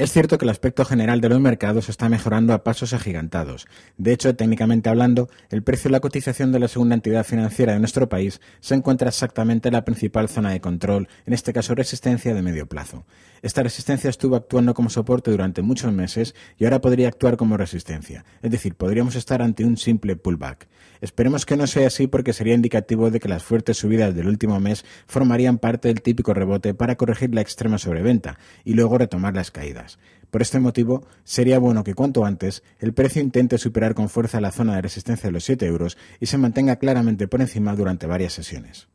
Es cierto que el aspecto general de los mercados está mejorando a pasos agigantados. De hecho, técnicamente hablando, el precio de la cotización de la segunda entidad financiera de nuestro país se encuentra exactamente en la principal zona de control, en este caso resistencia de medio plazo. Esta resistencia estuvo actuando como soporte durante muchos meses y ahora podría actuar como resistencia, es decir, podríamos estar ante un simple pullback. Esperemos que no sea así porque sería indicativo de que las fuertes subidas del último mes formarían parte del típico rebote para corregir la extrema sobreventa y luego retomar las caídas. Por este motivo, sería bueno que cuanto antes el precio intente superar con fuerza la zona de resistencia de los 7 euros y se mantenga claramente por encima durante varias sesiones.